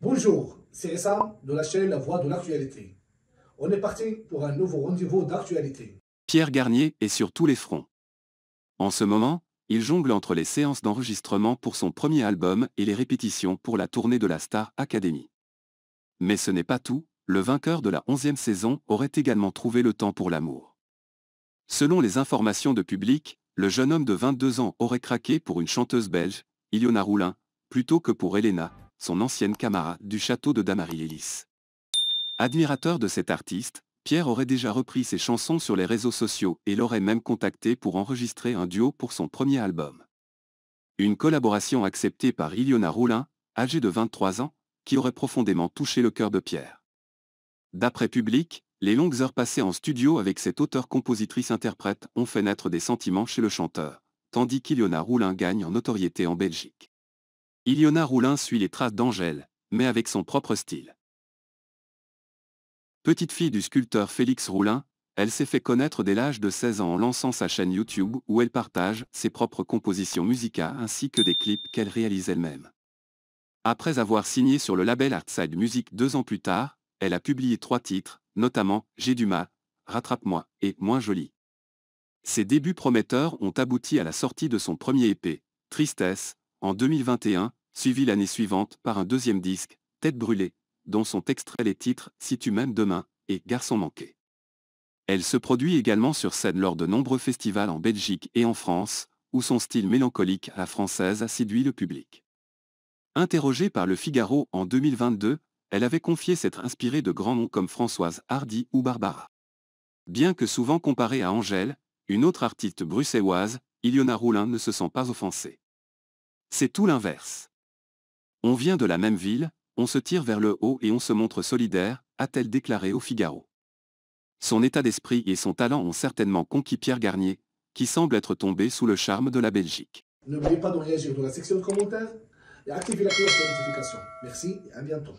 Bonjour, c'est Essa de la chaîne La Voix de l'actualité. On est parti pour un nouveau rendez-vous d'actualité. Pierre Garnier est sur tous les fronts. En ce moment, il jongle entre les séances d'enregistrement pour son premier album et les répétitions pour la tournée de la Star Academy. Mais ce n'est pas tout, le vainqueur de la 11e saison aurait également trouvé le temps pour l'amour. Selon les informations de public, le jeune homme de 22 ans aurait craqué pour une chanteuse belge, Iliona Roulin, plutôt que pour Elena son ancienne camarade du château de Damary-Ellis. Admirateur de cet artiste, Pierre aurait déjà repris ses chansons sur les réseaux sociaux et l'aurait même contacté pour enregistrer un duo pour son premier album. Une collaboration acceptée par Iliona Roulin, âgée de 23 ans, qui aurait profondément touché le cœur de Pierre. D'après Public, les longues heures passées en studio avec cette auteure-compositrice-interprète ont fait naître des sentiments chez le chanteur, tandis qu'Iliona Roulin gagne en notoriété en Belgique. Iliona Roulin suit les traces d'Angèle, mais avec son propre style. Petite fille du sculpteur Félix Roulin, elle s'est fait connaître dès l'âge de 16 ans en lançant sa chaîne YouTube où elle partage ses propres compositions musicales ainsi que des clips qu'elle réalise elle-même. Après avoir signé sur le label Artside Music deux ans plus tard, elle a publié trois titres, notamment J'ai du mal, Rattrape-moi et Moins joli. Ses débuts prometteurs ont abouti à la sortie de son premier épée, Tristesse, en 2021, suivi l'année suivante par un deuxième disque, Tête brûlée, dont sont extraits les titres Si tu m'aimes demain et Garçon manqué. Elle se produit également sur scène lors de nombreux festivals en Belgique et en France, où son style mélancolique à la française a séduit le public. Interrogée par Le Figaro en 2022, elle avait confié s'être inspirée de grands noms comme Françoise Hardy ou Barbara. Bien que souvent comparée à Angèle, une autre artiste bruxelloise, Iliona Roulin ne se sent pas offensée. C'est tout l'inverse. On vient de la même ville, on se tire vers le haut et on se montre solidaire, a-t-elle déclaré au Figaro. Son état d'esprit et son talent ont certainement conquis Pierre Garnier, qui semble être tombé sous le charme de la Belgique. N'oubliez pas de dans la section commentaires et la cloche de notification. Merci et à bientôt.